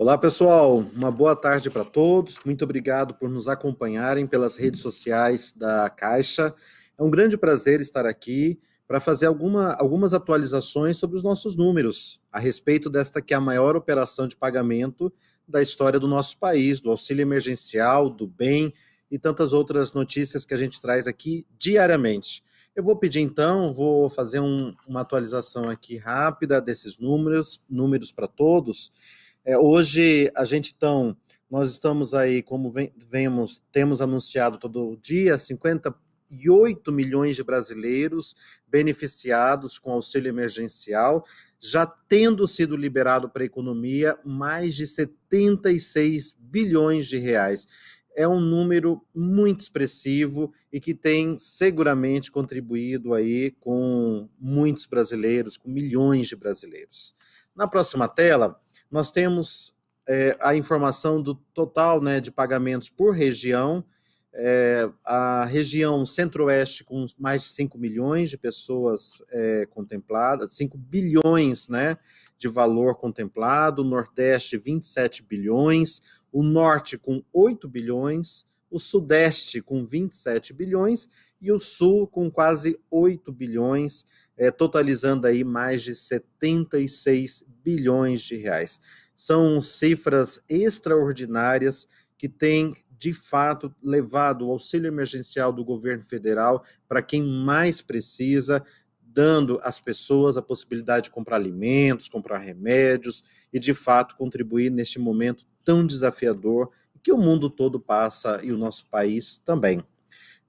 Olá, pessoal. Uma boa tarde para todos. Muito obrigado por nos acompanharem pelas redes sociais da Caixa. É um grande prazer estar aqui para fazer alguma, algumas atualizações sobre os nossos números a respeito desta que é a maior operação de pagamento da história do nosso país, do auxílio emergencial, do bem e tantas outras notícias que a gente traz aqui diariamente. Eu vou pedir então, vou fazer um, uma atualização aqui rápida desses números, números para todos. É, hoje a gente então, nós estamos aí, como vemos, temos anunciado todo dia, 58 milhões de brasileiros beneficiados com auxílio emergencial, já tendo sido liberado para a economia mais de 76 bilhões de reais. É um número muito expressivo e que tem seguramente contribuído aí com muitos brasileiros, com milhões de brasileiros. Na próxima tela, nós temos é, a informação do total né, de pagamentos por região. É, a região centro-oeste com mais de 5 milhões de pessoas é, contempladas, 5 bilhões né, de valor contemplado, o nordeste 27 bilhões, o norte com 8 bilhões, o sudeste com 27 bilhões e o Sul com quase 8 bilhões, é, totalizando aí mais de 76 bilhões de reais. São cifras extraordinárias que têm de fato levado o auxílio emergencial do governo federal para quem mais precisa, dando às pessoas a possibilidade de comprar alimentos, comprar remédios e de fato contribuir neste momento tão desafiador que o mundo todo passa e o nosso país também.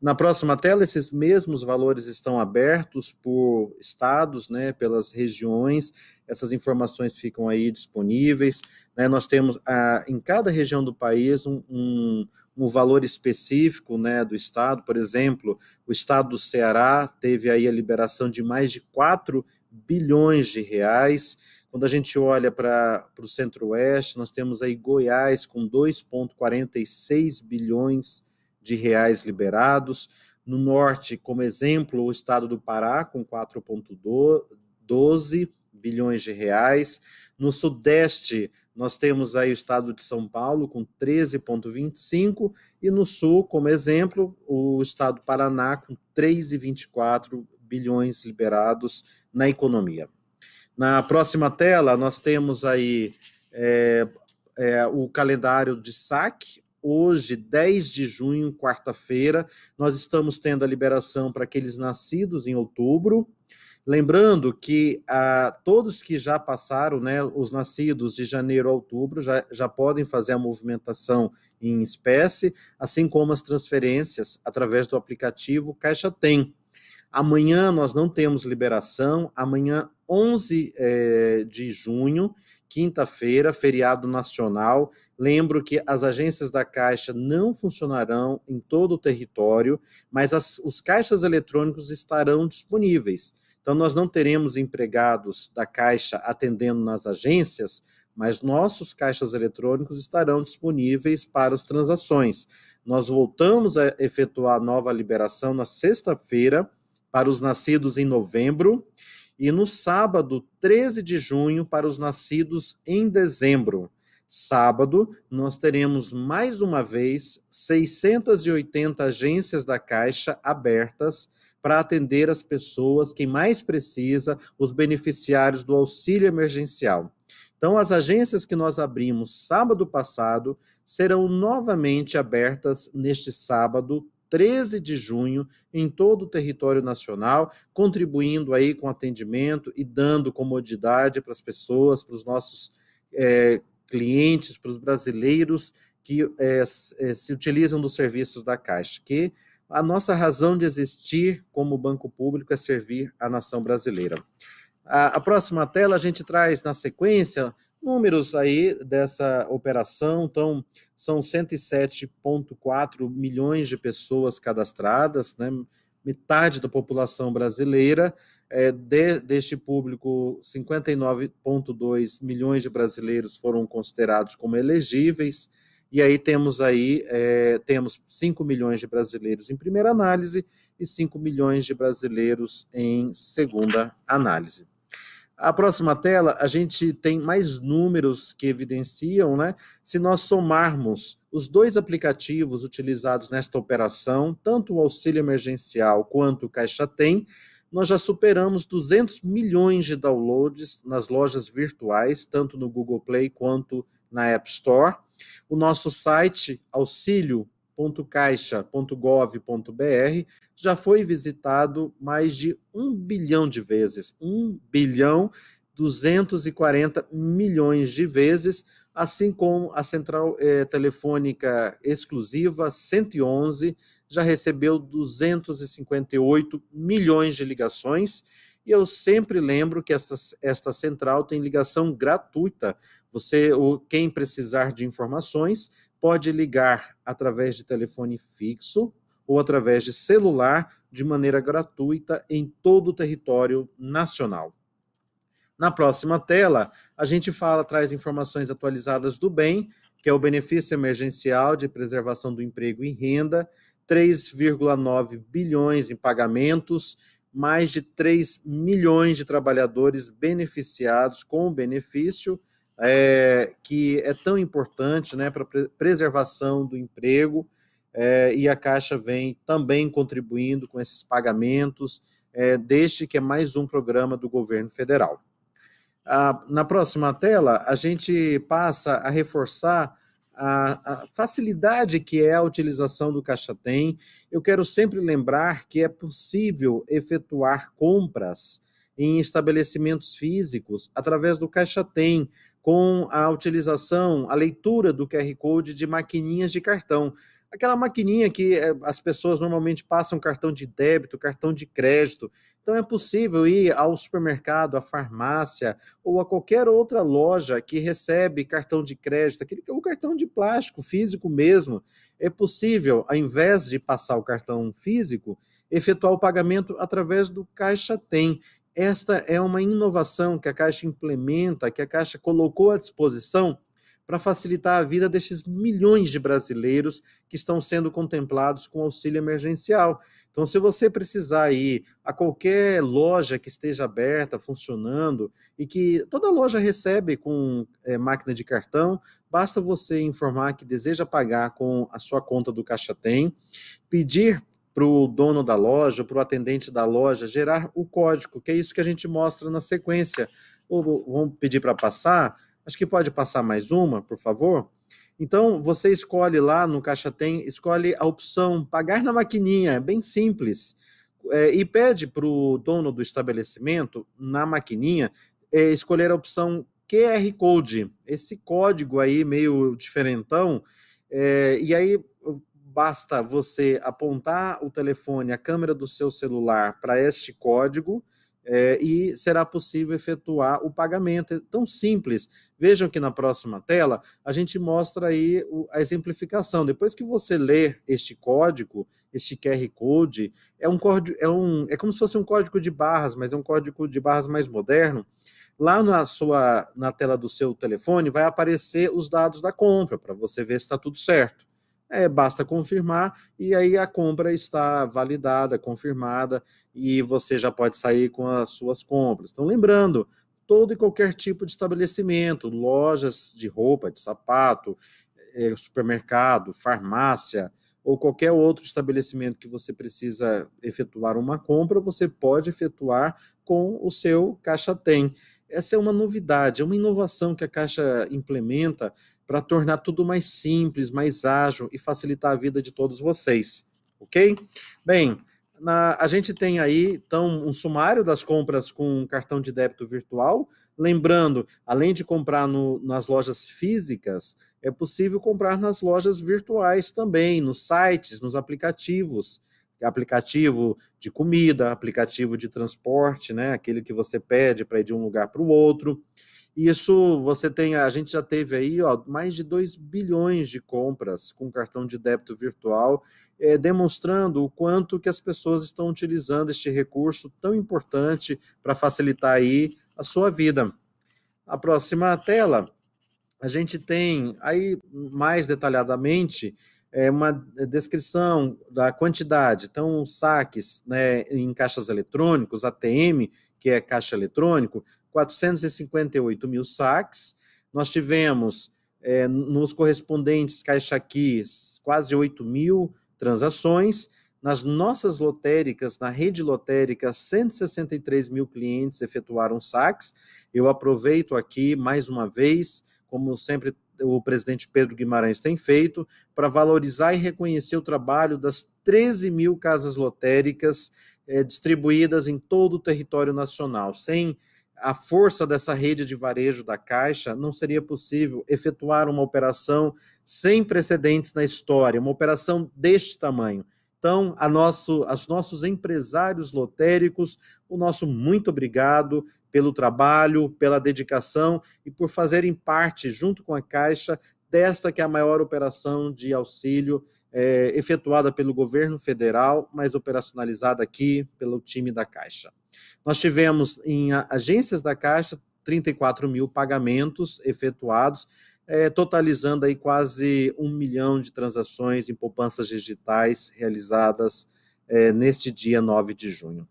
Na próxima tela, esses mesmos valores estão abertos por estados, né, pelas regiões, essas informações ficam aí disponíveis. Né? Nós temos a, ah, em cada região do país um, um, um, valor específico né, do estado, por exemplo, o estado do Ceará teve aí a liberação de mais de 4 bilhões de reais. Quando a gente olha para o centro-oeste, nós temos aí Goiás com 2,46 bilhões de reais liberados. No norte, como exemplo, o estado do Pará, com 4,12 bilhões de reais. No sudeste, nós temos aí o estado de São Paulo, com 13,25, e no sul, como exemplo, o estado do Paraná, com 3,24 bilhões liberados na economia. Na próxima tela, nós temos aí é, é, o calendário de saque hoje, 10 de junho, quarta-feira, nós estamos tendo a liberação para aqueles nascidos em outubro. Lembrando que ah, todos que já passaram, né, os nascidos de janeiro a outubro, já, já podem fazer a movimentação em espécie, assim como as transferências através do aplicativo Caixa Tem. Amanhã nós não temos liberação, amanhã, 11 eh, de junho, quinta-feira, feriado nacional. Lembro que as agências da Caixa não funcionarão em todo o território, mas as, os caixas eletrônicos estarão disponíveis. Então, nós não teremos empregados da Caixa atendendo nas agências, mas nossos caixas eletrônicos estarão disponíveis para as transações. Nós voltamos a efetuar nova liberação na sexta-feira para os nascidos em novembro e no sábado 13 de junho para os nascidos em dezembro. Sábado, nós teremos mais uma vez 680 agências da Caixa abertas para atender as pessoas, que mais precisa, os beneficiários do auxílio emergencial. Então, as agências que nós abrimos sábado passado serão novamente abertas neste sábado, 13 de junho em todo o território nacional, contribuindo aí com atendimento e dando comodidade para as pessoas, para os nossos é, clientes, para os brasileiros que é, se utilizam dos serviços da Caixa, que a nossa razão de existir como banco público é servir a nação brasileira. A, a próxima tela a gente traz na sequência Números aí dessa operação, então, são 107,4 milhões de pessoas cadastradas, né? metade da população brasileira. É, de, deste público, 59,2 milhões de brasileiros foram considerados como elegíveis, e aí temos aí é, temos 5 milhões de brasileiros em primeira análise e 5 milhões de brasileiros em segunda análise. A próxima tela, a gente tem mais números que evidenciam, né? Se nós somarmos os dois aplicativos utilizados nesta operação, tanto o auxílio emergencial quanto o Caixa Tem, nós já superamos 200 milhões de downloads nas lojas virtuais, tanto no Google Play quanto na App Store. O nosso site auxílio www.caixa.gov.br já foi visitado mais de um bilhão de vezes, 1 bilhão 240 milhões de vezes, assim como a central eh, telefônica exclusiva 111 já recebeu 258 milhões de ligações. E eu sempre lembro que esta, esta central tem ligação gratuita. Você, ou quem precisar de informações, pode ligar através de telefone fixo ou através de celular de maneira gratuita em todo o território nacional. Na próxima tela, a gente fala, traz informações atualizadas do BEM, que é o benefício emergencial de preservação do emprego e renda, 3,9 bilhões em pagamentos, mais de 3 milhões de trabalhadores beneficiados com o benefício é, que é tão importante né, para a preservação do emprego, é, e a Caixa vem também contribuindo com esses pagamentos, é, deste que é mais um programa do governo federal. Ah, na próxima tela, a gente passa a reforçar a, a, facilidade que é a utilização do Caixa Tem. Eu quero sempre lembrar que é possível efetuar compras em estabelecimentos físicos através do Caixa Tem, com a utilização, a leitura do QR Code de maquininhas de cartão. Aquela maquininha que é, as pessoas normalmente passam cartão de débito, cartão de crédito. Então é possível ir ao supermercado, à farmácia ou a qualquer outra loja que recebe cartão de crédito, aquele é o cartão de plástico físico mesmo. É possível, ao invés de passar o cartão físico, efetuar o pagamento através do Caixa Tem esta é uma inovação que a Caixa implementa, que a Caixa colocou à disposição para facilitar a vida destes milhões de brasileiros que estão sendo contemplados com auxílio emergencial. Então, se você precisar ir a qualquer loja que esteja aberta, funcionando, e que toda loja recebe com é, máquina de cartão, basta você informar que deseja pagar com a sua conta do Caixa Tem, pedir para o dono da loja, para o atendente da loja, gerar o código, que é isso que a gente mostra na sequência. Ou, vamos pedir para passar? Acho que pode passar mais uma, por favor. Então, você escolhe lá no Caixa Tem, escolhe a opção pagar na maquininha, é bem simples. É, e pede para o dono do estabelecimento, na maquininha, é, escolher a opção QR Code, esse código aí meio diferentão. É, e aí basta você apontar o telefone, a câmera do seu celular para este código é, e será possível efetuar o pagamento. É tão simples. Vejam que na próxima tela a gente mostra aí o, a exemplificação. Depois que você ler este código, este QR Code, é um código, é um. É como se fosse um código de barras, mas é um código de barras mais moderno. Lá na sua na tela do seu telefone vai aparecer os dados da compra para você ver se está tudo certo. É, basta confirmar e aí a compra está validada, confirmada e você já pode sair com as suas compras. Então, lembrando, todo e qualquer tipo de estabelecimento, lojas de roupa, de sapato, é, supermercado, farmácia ou qualquer outro estabelecimento que você precisa efetuar uma compra, você pode efetuar com o seu Caixa Tem. Essa é uma novidade, é uma inovação que a Caixa implementa para tornar tudo mais simples, mais ágil e facilitar a vida de todos vocês, ok? Bem, na, a gente tem aí, então, um sumário das compras com cartão de débito virtual. Lembrando, além de comprar no, nas lojas físicas, é possível comprar nas lojas virtuais também, nos sites, nos aplicativos. Aplicativo de comida, aplicativo de transporte, né? Aquele que você pede para ir de um lugar para o outro isso você tem, a gente já teve aí ó, mais de 2 bilhões de compras com cartão de débito virtual, é, demonstrando o quanto que as pessoas estão utilizando este recurso tão importante para facilitar aí a sua vida. A próxima tela, a gente tem aí mais detalhadamente é, uma descrição da quantidade. Então, saques né, em caixas eletrônicos, ATM, que é caixa eletrônico, 458 mil saques. Nós tivemos é, nos correspondentes Caixa Aqui quase 8 mil transações. Nas nossas lotéricas, na rede lotérica, 163 mil clientes efetuaram saques. Eu aproveito aqui mais uma vez, como sempre o presidente Pedro Guimarães tem feito, para valorizar e reconhecer o trabalho das 13 mil casas lotéricas é, distribuídas em todo o território nacional, sem a força dessa rede de varejo da Caixa, não seria possível efetuar uma operação sem precedentes na história, uma operação deste tamanho. Então, a nosso, aos nossos empresários lotéricos, o nosso muito obrigado pelo trabalho, pela dedicação e por fazerem parte, junto com a Caixa, desta que é a maior operação de auxílio é, efetuada pelo governo federal, mas operacionalizada aqui pelo time da Caixa. Nós tivemos em agências da Caixa 34 mil pagamentos efetuados, é, totalizando aí quase um milhão de transações em poupanças digitais realizadas é, neste dia 9 de junho.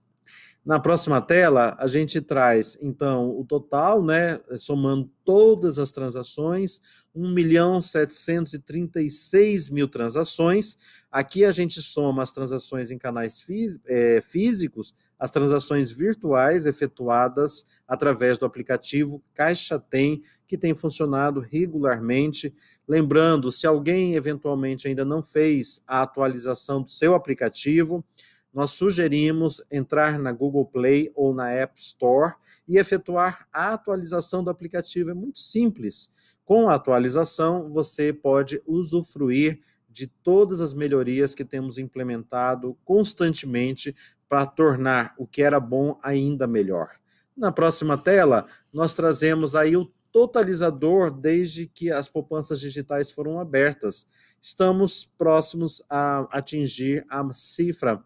Na próxima tela, a gente traz, então, o total, né, somando todas as transações, 1 milhão 736 mil transações. Aqui a gente soma as transações em canais eh, físicos, as transações virtuais efetuadas através do aplicativo Caixa Tem, que tem funcionado regularmente. Lembrando, se alguém eventualmente ainda não fez a atualização do seu aplicativo, nós sugerimos entrar na Google Play ou na App Store e efetuar a atualização do aplicativo. É muito simples. Com a atualização, você pode usufruir de todas as melhorias que temos implementado constantemente para tornar o que era bom ainda melhor. Na próxima tela, nós trazemos aí o totalizador desde que as poupanças digitais foram abertas. Estamos próximos a atingir a cifra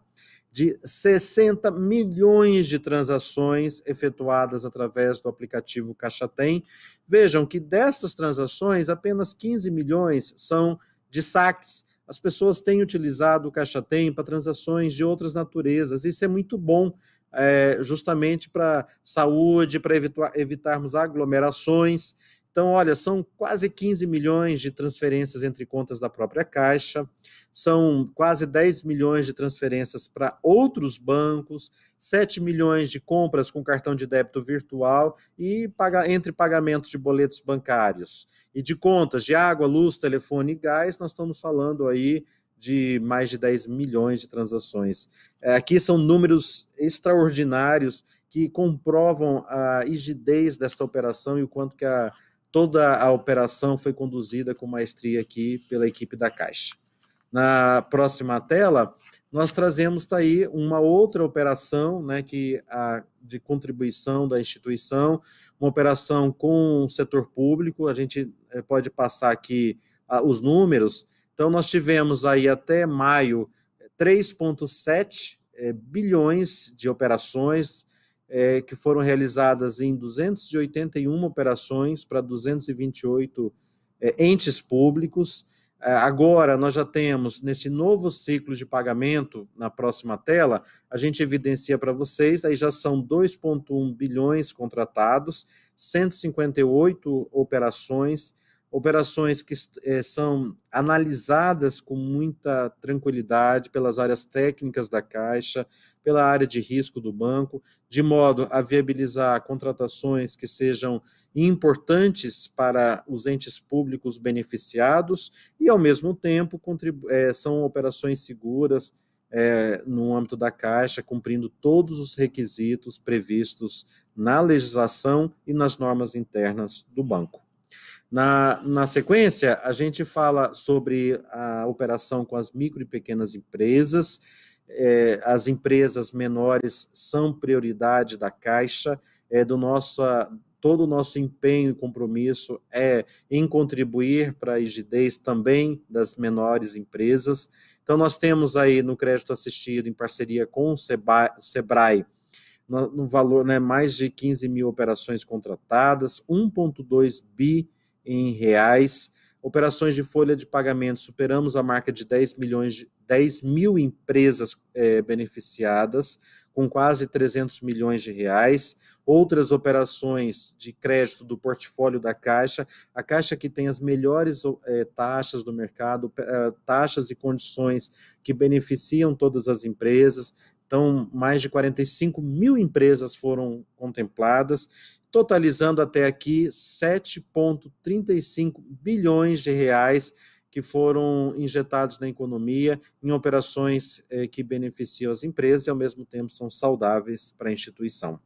de 60 milhões de transações efetuadas através do aplicativo Caixa Tem. Vejam que dessas transações, apenas 15 milhões são de saques. As pessoas têm utilizado o Caixa Tem para transações de outras naturezas. Isso é muito bom, é, justamente para saúde, para evitarmos aglomerações então, olha, são quase 15 milhões de transferências entre contas da própria Caixa, são quase 10 milhões de transferências para outros bancos, 7 milhões de compras com cartão de débito virtual e paga, entre pagamentos de boletos bancários e de contas de água, luz, telefone e gás, nós estamos falando aí de mais de 10 milhões de transações. É, aqui são números extraordinários que comprovam a rigidez desta operação e o quanto que a Toda a operação foi conduzida com maestria aqui pela equipe da Caixa. Na próxima tela, nós trazemos tá aí uma outra operação né, que a, de contribuição da instituição, uma operação com o setor público. A gente eh, pode passar aqui a, ah, os números. Então, nós tivemos aí até maio 3,7 eh, é, eh, bilhões de operações é, que foram realizadas em 281 operações para 228 é, entes públicos. É, agora, nós já temos nesse novo ciclo de pagamento, na próxima tela, a gente evidencia para vocês, aí já são 2,1 bilhões contratados, 158 operações operações que é, são analisadas com muita tranquilidade pelas áreas técnicas da Caixa, pela área de risco do banco, de modo a viabilizar contratações que sejam importantes para os entes públicos beneficiados e, ao mesmo tempo, é, são operações seguras é, no âmbito da Caixa, cumprindo todos os requisitos previstos na legislação e nas normas internas do banco. Na, na sequência, a gente fala sobre a operação com as micro e pequenas empresas. É, as empresas menores são prioridade da Caixa, é, do nosso, todo o nosso empenho e compromisso é em contribuir para a rigidez também das menores empresas. Então, nós temos aí no crédito assistido, em parceria com o SEBRAE, no valor né, mais de 15 mil operações contratadas, 1,2 bi em reais. Operações de folha de pagamento, superamos a marca de 10 milhões de 10 mil empresas é, beneficiadas, com quase 300 milhões de reais. Outras operações de crédito do portfólio da Caixa, a Caixa que tem as melhores é, taxas do mercado, é, taxas e condições que beneficiam todas as empresas. Então, mais de 45 mil empresas foram contempladas totalizando até aqui 7,35 bilhões de reais que foram injetados na economia em operações eh, que beneficiam as empresas e, ao mesmo tempo, são saudáveis para a instituição.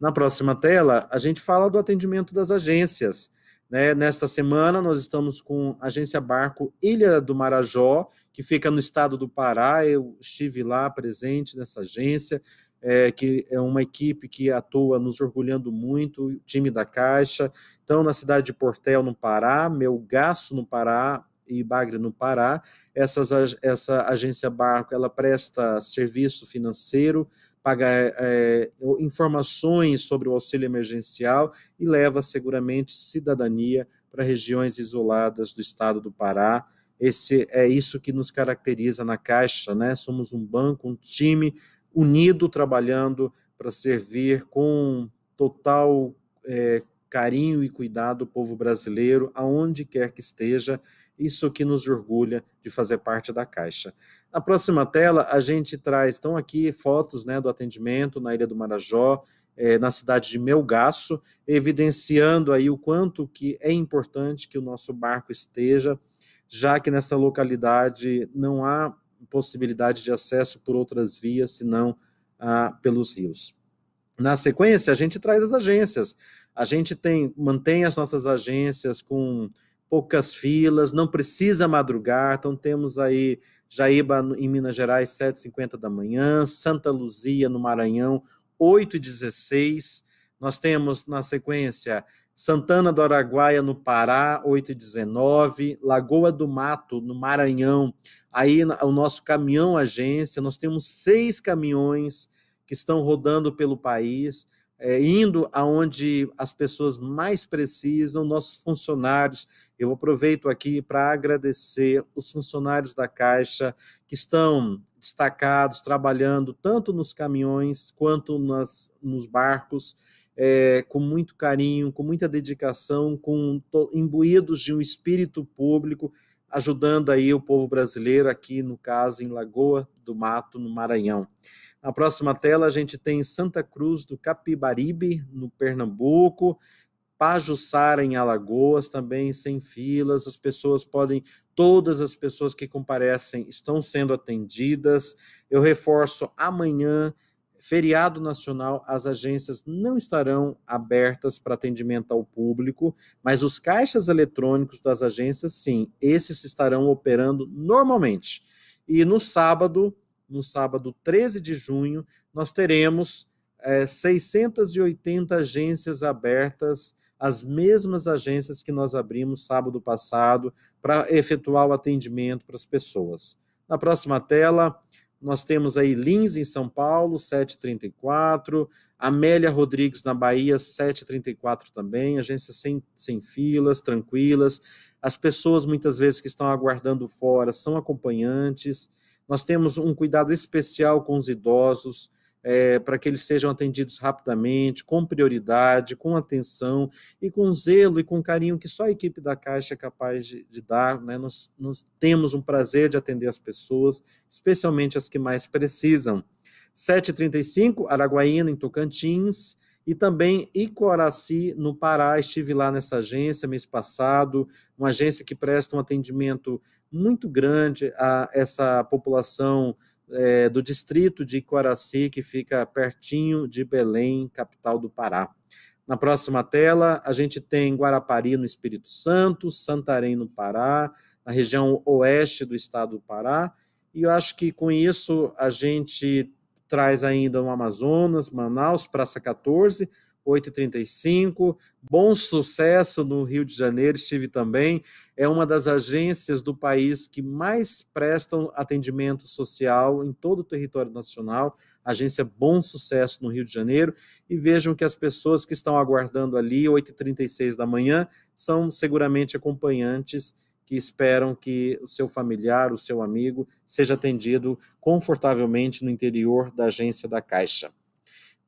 Na próxima tela, a gente fala do atendimento das agências. Né? Nesta semana, nós estamos com a Agência Barco Ilha do Marajó, que fica no estado do Pará. Eu estive lá presente nessa agência, é, que é uma equipe que atua nos orgulhando muito, o time da Caixa. Então, na cidade de Portel, no Pará, Melgaço, no Pará, e Bagre no Pará. Essas, essa agência Barco ela presta serviço financeiro, paga é, é, informações sobre o auxílio emergencial e leva seguramente cidadania para regiões isoladas do estado do Pará. Esse é isso que nos caracteriza na Caixa, né? Somos um banco, um time unido, trabalhando para servir com total é, carinho e cuidado o povo brasileiro, aonde quer que esteja. Isso que nos orgulha de fazer parte da Caixa. Na próxima tela, a gente traz, estão aqui fotos né, do atendimento na Ilha do Marajó, é, na cidade de Melgaço, evidenciando aí o quanto que é importante que o nosso barco esteja, já que nessa localidade não há possibilidade de acesso por outras vias, senão ah, pelos rios. Na sequência, a gente traz as agências. A gente tem, mantém as nossas agências com poucas filas, não precisa madrugar, então temos aí Jaíba, em Minas Gerais, 7h50 da manhã, Santa Luzia, no Maranhão, 8h16. Nós temos, na sequência, Santana do Araguaia, no Pará, 8 e 19, Lagoa do Mato, no Maranhão. Aí o nosso caminhão agência, nós temos seis caminhões que estão rodando pelo país, é, indo aonde as pessoas mais precisam, nossos funcionários. Eu aproveito aqui para agradecer os funcionários da Caixa que estão destacados, trabalhando tanto nos caminhões quanto nas, nos barcos é, com muito carinho, com muita dedicação, com imbuídos de um espírito público, ajudando aí o povo brasileiro aqui no caso em Lagoa do Mato, no Maranhão. Na próxima tela a gente tem Santa Cruz do Capibaribe, no Pernambuco, Pajuçara em Alagoas também sem filas, as pessoas podem, todas as pessoas que comparecem estão sendo atendidas. Eu reforço amanhã Feriado nacional, as agências não estarão abertas para atendimento ao público, mas os caixas eletrônicos das agências, sim, esses estarão operando normalmente. E no sábado, no sábado 13 de junho, nós teremos é, eh, 680 agências abertas, as mesmas agências que nós abrimos sábado passado, para efetuar o atendimento para as pessoas. Na próxima tela, nós temos aí Lins em São Paulo, 7,34, Amélia Rodrigues na Bahia, 7,34 também, agências sem, sem filas, tranquilas, as pessoas muitas vezes que estão aguardando fora são acompanhantes, nós temos um cuidado especial com os idosos, é, para que eles sejam atendidos rapidamente, com prioridade, com atenção e com zelo e com carinho que só a equipe da Caixa é capaz de, de dar. Né? Nós, nós temos um prazer de atender as pessoas, especialmente as que mais precisam. 7h35, Araguaína, em Tocantins, e também Icoraci, no Pará. Estive lá nessa agência mês passado, uma agência que presta um atendimento muito grande a essa população é, do distrito de Iquaraci, que fica pertinho de Belém, capital do Pará. Na próxima tela, a gente tem Guarapari, no Espírito Santo, Santarém, no Pará, na região oeste do estado do Pará. E eu acho que com isso a gente traz ainda o Amazonas, Manaus, Praça 14, 835. Bom sucesso no Rio de Janeiro, estive também. É uma das agências do país que mais prestam atendimento social em todo o território nacional. Agência é Bom Sucesso no Rio de Janeiro. E vejam que as pessoas que estão aguardando ali, 8h36 da manhã, são seguramente acompanhantes que esperam que o seu familiar, o seu amigo, seja atendido confortavelmente no interior da agência da Caixa.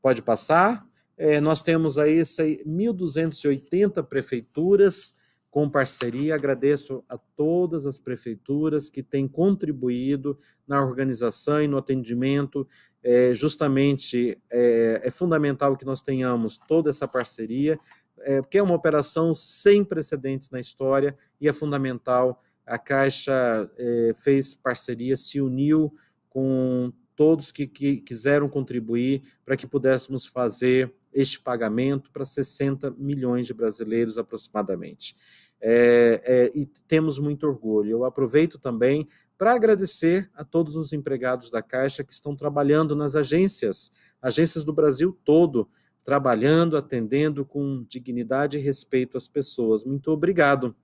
Pode passar. É, nós temos aí 1.280 prefeituras com parceria. Agradeço a todas as prefeituras que têm contribuído na organização e no atendimento. É, justamente é, é fundamental que nós tenhamos toda essa parceria, é, porque é uma operação sem precedentes na história e é fundamental. A Caixa é, fez parceria, se uniu com todos que, que quiseram contribuir para que pudéssemos fazer este pagamento para 60 milhões de brasileiros aproximadamente. É, é, e temos muito orgulho. Eu aproveito também para agradecer a todos os empregados da Caixa que estão trabalhando nas agências, agências do Brasil todo, trabalhando, atendendo com dignidade e respeito às pessoas. Muito obrigado.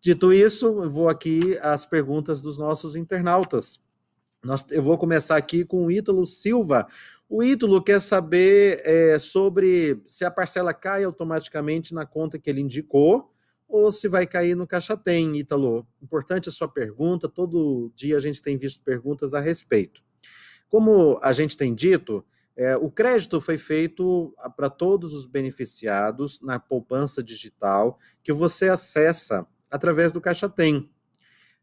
Dito isso, eu vou aqui às perguntas dos nossos internautas. Nós, eu vou começar aqui com o Ítalo Silva. O Ítalo quer saber é, sobre se a parcela cai automaticamente na conta que ele indicou ou se vai cair no caixa tem, Ítalo. Importante a sua pergunta, todo dia a gente tem visto perguntas a respeito. Como a gente tem dito, é, o crédito foi feito ah, para todos os beneficiados na poupança digital que você acessa através do Caixa Tem.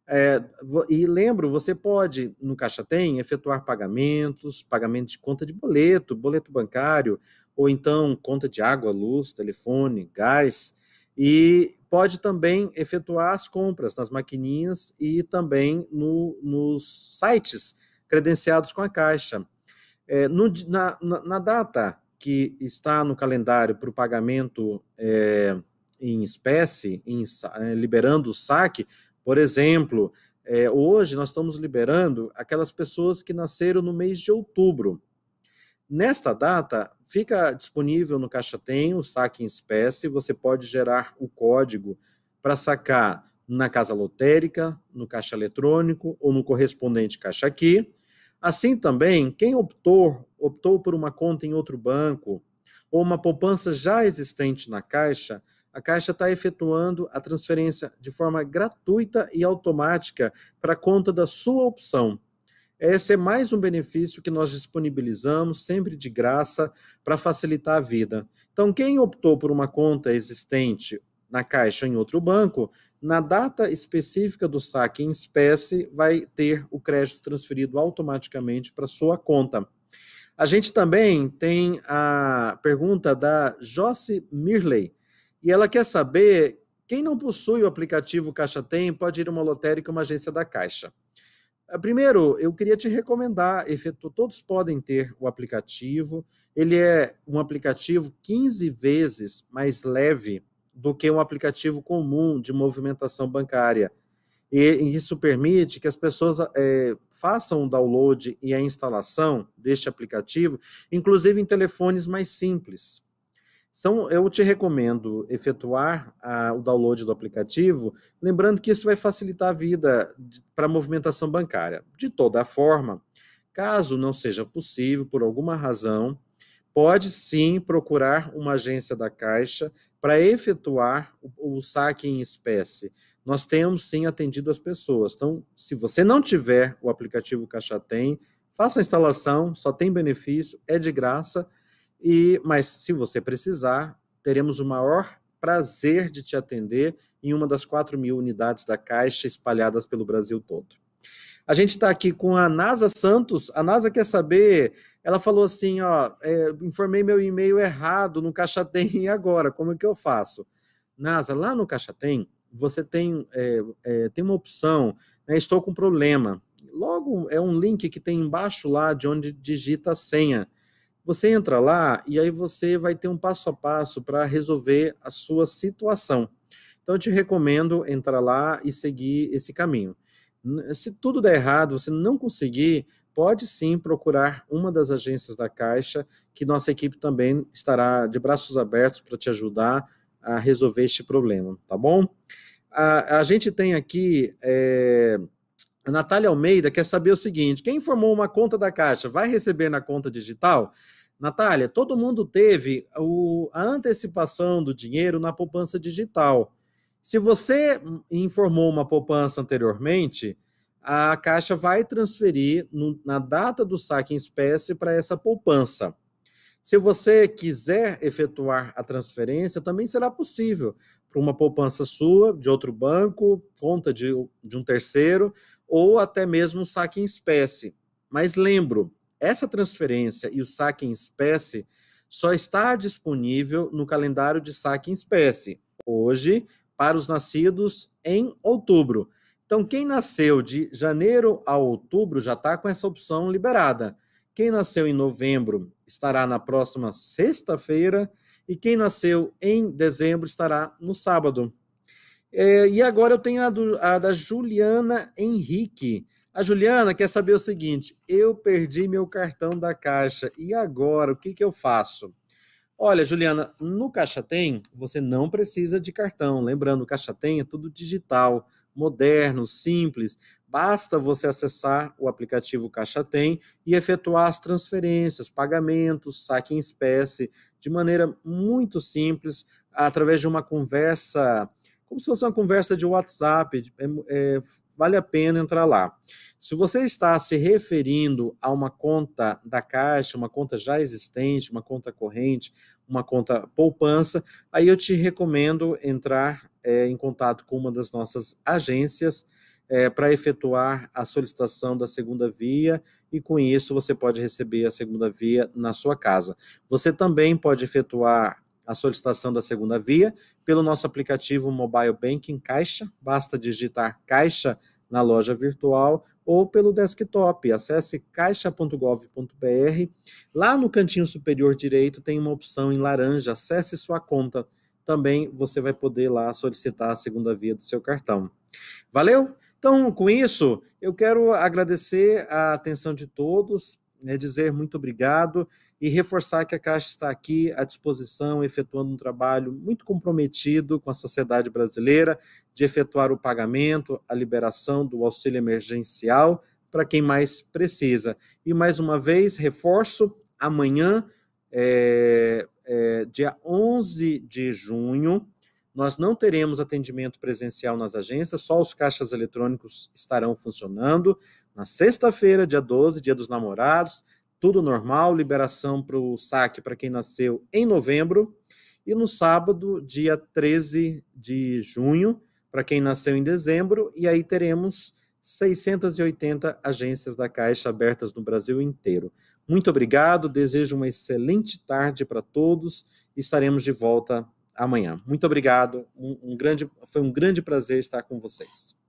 É, e lembro, você pode, no Caixa Tem, efetuar pagamentos, pagamento de conta de boleto, boleto bancário, ou então conta de água, luz, telefone, gás, e pode também efetuar as compras nas maquininhas e também no, nos sites credenciados com a Caixa. É, no, na, na, data que está no calendário para o pagamento é, em espécie, em, é, liberando o saque, por exemplo, é, hoje nós estamos liberando aquelas pessoas que nasceram no mês de outubro. Nesta data, fica disponível no Caixa Tem o saque em espécie, você pode gerar o código para sacar na casa lotérica, no caixa eletrônico ou no correspondente caixa aqui. Assim também, quem optou, optou por uma conta em outro banco ou uma poupança já existente na caixa, a Caixa está efetuando a transferência de forma gratuita e automática para a conta da sua opção. Esse é mais um benefício que nós disponibilizamos, sempre de graça, para facilitar a vida. Então, quem optou por uma conta existente na Caixa ou em outro banco, na data específica do saque em espécie, vai ter o crédito transferido automaticamente para sua conta. A gente também tem a pergunta da Josi Mirley e ela quer saber quem não possui o aplicativo Caixa Tem pode ir uma lotérica ou uma agência da Caixa. Ah, primeiro, eu queria te recomendar, todos podem ter o aplicativo. Ele é um aplicativo 15 vezes mais leve do que um aplicativo comum de movimentação bancária. E isso permite que as pessoas é, façam o download e a instalação deste aplicativo, inclusive em telefones mais simples. São, eu te recomendo efetuar a, o download do aplicativo, lembrando que isso vai facilitar a vida para a movimentação bancária. De toda forma, caso não seja possível, por alguma razão, pode sim procurar uma agência da Caixa para efetuar o, o saque em espécie. Nós temos sim atendido as pessoas. Então, se você não tiver o aplicativo Caixa Tem, faça a instalação, só tem benefício, é de graça e, mas se você precisar, teremos o maior prazer de te atender em uma das 4 mil unidades da Caixa espalhadas pelo Brasil todo. A gente está aqui com a NASA Santos. A NASA quer saber. Ela falou assim: ó, é, informei meu e-mail errado no Caixa Tem e agora? Como é que eu faço? NASA, lá no Caixa Tem, você tem, é, é, tem uma opção, né, estou com problema. Logo, é um link que tem embaixo lá de onde digita a senha. Você entra lá e aí você vai ter um passo a passo para resolver a sua situação. Então eu te recomendo entrar lá e seguir esse caminho. Se tudo der errado, você não conseguir, pode sim procurar uma das agências da Caixa, que nossa equipe também estará de braços abertos para te ajudar a resolver este problema, tá bom? A, a gente tem aqui é, a Natália Almeida quer saber o seguinte: quem formou uma conta da Caixa vai receber na conta digital? Natália, todo mundo teve o, a antecipação do dinheiro na poupança digital. Se você informou uma poupança anteriormente, a Caixa vai transferir no, na data do saque em espécie para essa poupança. Se você quiser efetuar a transferência, também será possível para uma poupança sua, de outro banco, conta de, de um terceiro, ou até mesmo saque em espécie. Mas lembro, essa transferência e o saque em espécie só está disponível no calendário de saque em espécie, hoje, para os nascidos em outubro. Então, quem nasceu de janeiro a outubro já está com essa opção liberada. Quem nasceu em novembro estará na próxima sexta-feira e quem nasceu em dezembro estará no sábado. É, e agora eu tenho a, do, a da Juliana Henrique. A Juliana quer saber o seguinte: eu perdi meu cartão da Caixa e agora o que, que eu faço? Olha, Juliana, no Caixa Tem você não precisa de cartão. Lembrando, o Caixa Tem é tudo digital, moderno, simples. Basta você acessar o aplicativo Caixa Tem e efetuar as transferências, pagamentos, saque em espécie, de maneira muito simples, através de uma conversa como se fosse uma conversa de WhatsApp, é, é, vale a pena entrar lá. Se você está se referindo a uma conta da Caixa, uma conta já existente, uma conta corrente, uma conta poupança, aí eu te recomendo entrar é, em contato com uma das nossas agências é, para efetuar a solicitação da segunda via e com isso você pode receber a segunda via na sua casa. Você também pode efetuar a solicitação da segunda via pelo nosso aplicativo Mobile Banking Caixa. Basta digitar Caixa na loja virtual ou pelo desktop. Acesse caixa.gov.br. Lá no cantinho superior direito tem uma opção em laranja, acesse sua conta. Também você vai poder lá solicitar a segunda via do seu cartão. Valeu? Então, com isso, eu quero agradecer a atenção de todos, né, dizer muito obrigado e reforçar que a Caixa está aqui à disposição, efetuando um trabalho muito comprometido com a sociedade brasileira de efetuar o pagamento, a liberação do auxílio emergencial para quem mais precisa. E mais uma vez, reforço, amanhã, é, é, dia 11 de junho, nós não teremos atendimento presencial nas agências, só os caixas eletrônicos estarão funcionando. Na sexta-feira, dia 12, dia dos namorados, tudo normal, liberação para o saque para quem nasceu em novembro. E no sábado, dia 13 de junho, para quem nasceu em dezembro, e aí teremos 680 agências da Caixa abertas no Brasil inteiro. Muito obrigado, desejo uma excelente tarde para todos estaremos de volta amanhã. Muito obrigado, um, um grande, foi um grande prazer estar com vocês.